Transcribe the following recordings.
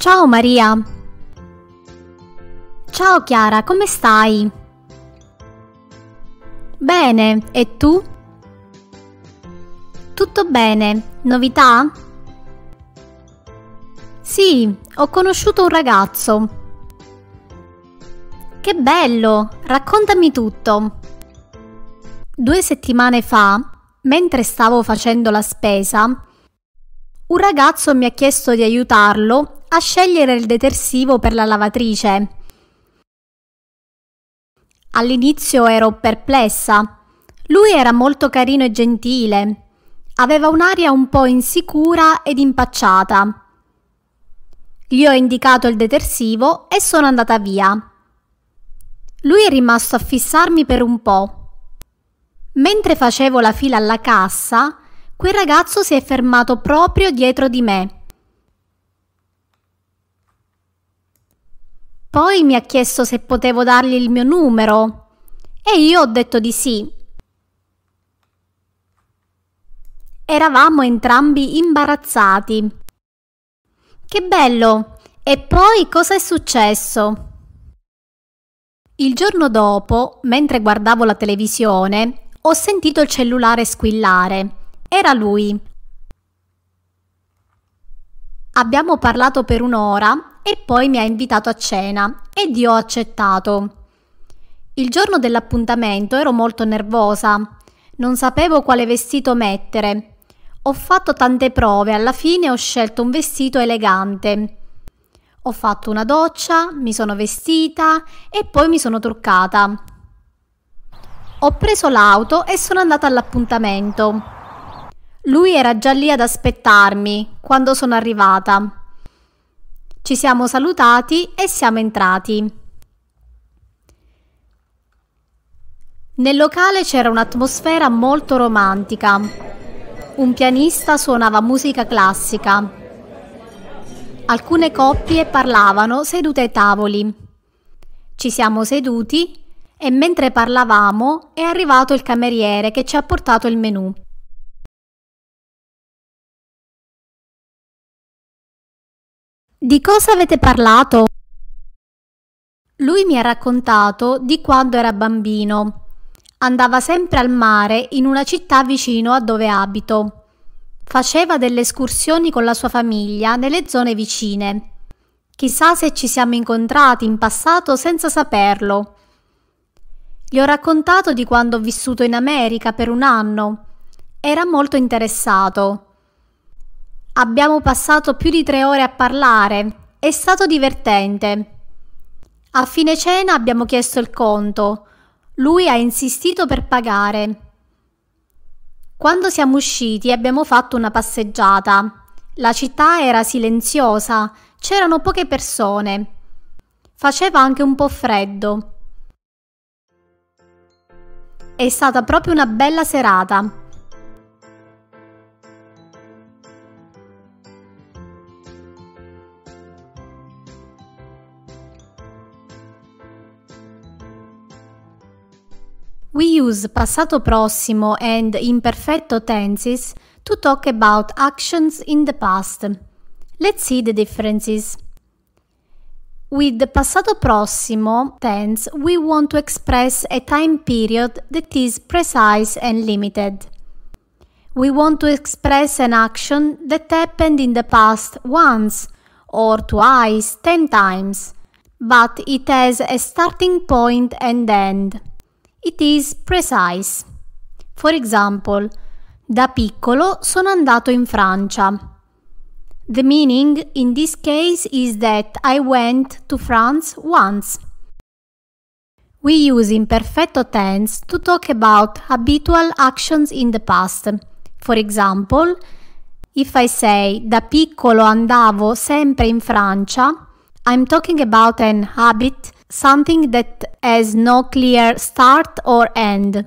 Ciao Maria. Ciao Chiara, come stai? Bene, e tu? Tutto bene, novità? Sì, ho conosciuto un ragazzo. Che bello, raccontami tutto. Due settimane fa, mentre stavo facendo la spesa, un ragazzo mi ha chiesto di aiutarlo a scegliere il detersivo per la lavatrice. All'inizio ero perplessa. Lui era molto carino e gentile. Aveva un'aria un po' insicura ed impacciata. Gli ho indicato il detersivo e sono andata via. Lui è rimasto a fissarmi per un po'. Mentre facevo la fila alla cassa, quel ragazzo si è fermato proprio dietro di me. Poi mi ha chiesto se potevo dargli il mio numero e io ho detto di sì. Eravamo entrambi imbarazzati. Che bello! E poi cosa è successo? Il giorno dopo, mentre guardavo la televisione, ho sentito il cellulare squillare. Era lui. Abbiamo parlato per un'ora e poi mi ha invitato a cena ed io ho accettato. Il giorno dell'appuntamento ero molto nervosa, non sapevo quale vestito mettere. Ho fatto tante prove, e alla fine ho scelto un vestito elegante. Ho fatto una doccia, mi sono vestita e poi mi sono truccata. Ho preso l'auto e sono andata all'appuntamento. Lui era già lì ad aspettarmi quando sono arrivata. Ci siamo salutati e siamo entrati. Nel locale c'era un'atmosfera molto romantica. Un pianista suonava musica classica. Alcune coppie parlavano sedute ai tavoli. Ci siamo seduti e mentre parlavamo è arrivato il cameriere che ci ha portato il menù. Di cosa avete parlato? Lui mi ha raccontato di quando era bambino. Andava sempre al mare in una città vicino a dove abito. Faceva delle escursioni con la sua famiglia nelle zone vicine. Chissà se ci siamo incontrati in passato senza saperlo. Gli ho raccontato di quando ho vissuto in America per un anno. Era molto interessato. Abbiamo passato più di tre ore a parlare. È stato divertente. A fine cena abbiamo chiesto il conto. Lui ha insistito per pagare. Quando siamo usciti abbiamo fatto una passeggiata. La città era silenziosa, c'erano poche persone. Faceva anche un po' freddo. È stata proprio una bella serata. We use passato prossimo and imperfetto tenses to talk about actions in the past. Let's see the differences. With the passato prossimo tense, we want to express a time period that is precise and limited. We want to express an action that happened in the past once or twice, ten times, but it has a starting point and end. It is precise. For example, da piccolo sono andato in Francia. The meaning in this case is that I went to France once. We use imperfetto tense to talk about habitual actions in the past. For example, if I say da piccolo andavo sempre in Francia, I'm talking about an habit something that has no clear start or end.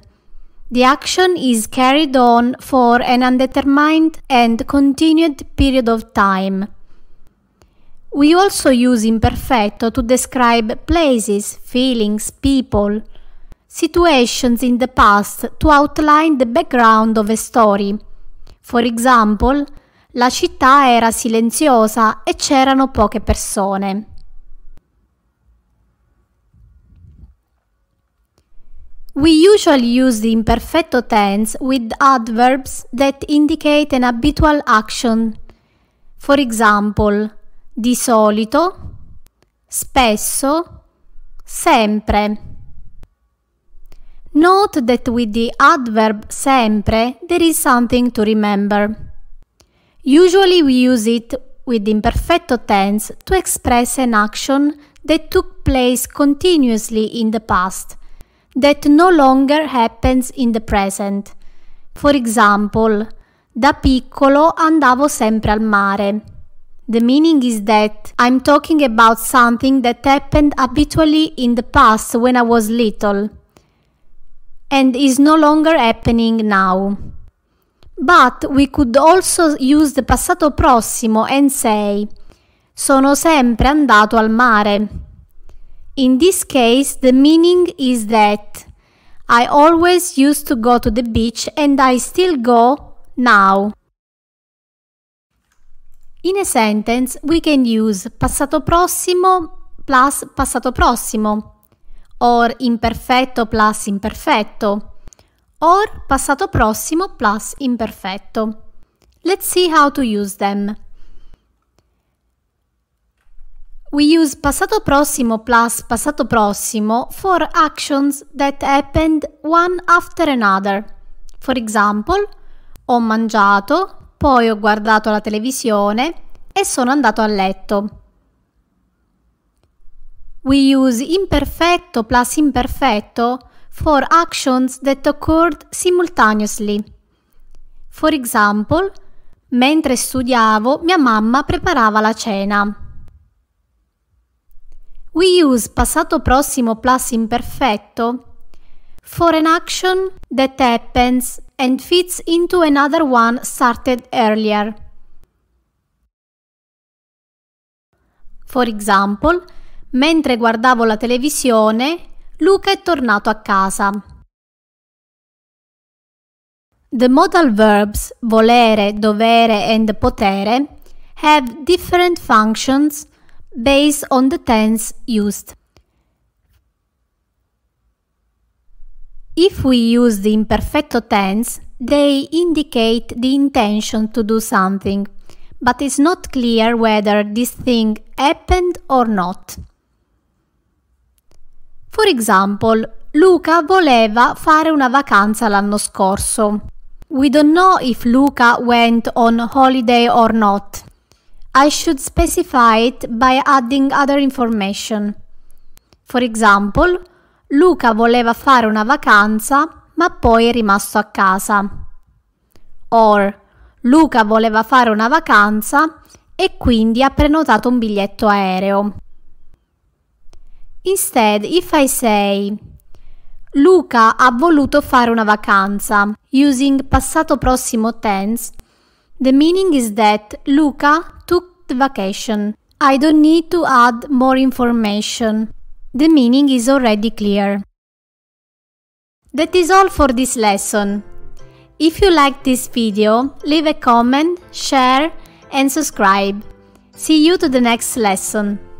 The action is carried on for an undetermined and continued period of time. We also use imperfecto to describe places, feelings, people, situations in the past to outline the background of a story. For example, la città era silenziosa e c'erano poche persone. We usually use the imperfetto tense with adverbs that indicate an habitual action. For example, di solito, spesso, sempre. Note that with the adverb sempre there is something to remember. Usually we use it with imperfetto tense to express an action that took place continuously in the past that no longer happens in the present. For example, da piccolo andavo sempre al mare. The meaning is that I'm talking about something that happened habitually in the past when I was little and is no longer happening now. But we could also use the passato prossimo and say sono sempre andato al mare. In this case, the meaning is that I always used to go to the beach and I still go now. In a sentence, we can use passato prossimo plus passato prossimo, or imperfetto plus imperfetto, or passato prossimo plus imperfetto. Let's see how to use them. We use passato prossimo plus passato prossimo for actions that happened one after another. For example, ho mangiato, poi ho guardato la televisione e sono andato a letto. We use imperfetto plus imperfetto for actions that occurred simultaneously. For example, mentre studiavo mia mamma preparava la cena. We use passato prossimo plus imperfetto for an action that happens and fits into another one started earlier. For example, mentre guardavo la televisione, Luca è tornato a casa. The modal verbs volere, dovere and potere have different functions based on the tense used. If we use the imperfecto tense, they indicate the intention to do something, but it's not clear whether this thing happened or not. For example, Luca voleva fare una vacanza l'anno scorso. We don't know if Luca went on holiday or not. I should specify it by adding other information. For example, Luca voleva fare una vacanza ma poi è rimasto a casa. Or Luca voleva fare una vacanza e quindi ha prenotato un biglietto aereo. Instead, if I say Luca ha voluto fare una vacanza using passato prossimo tense The meaning is that Luca took the vacation. I don't need to add more information. The meaning is already clear. That is all for this lesson. If you like this video, leave a comment, share and subscribe. See you to the next lesson.